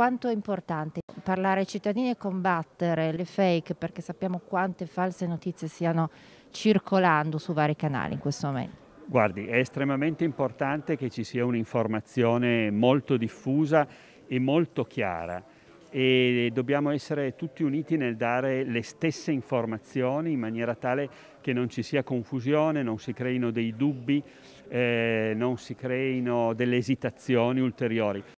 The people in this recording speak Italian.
quanto è importante parlare ai cittadini e combattere le fake perché sappiamo quante false notizie stiano circolando su vari canali in questo momento. Guardi, è estremamente importante che ci sia un'informazione molto diffusa e molto chiara e dobbiamo essere tutti uniti nel dare le stesse informazioni in maniera tale che non ci sia confusione, non si creino dei dubbi, eh, non si creino delle esitazioni ulteriori.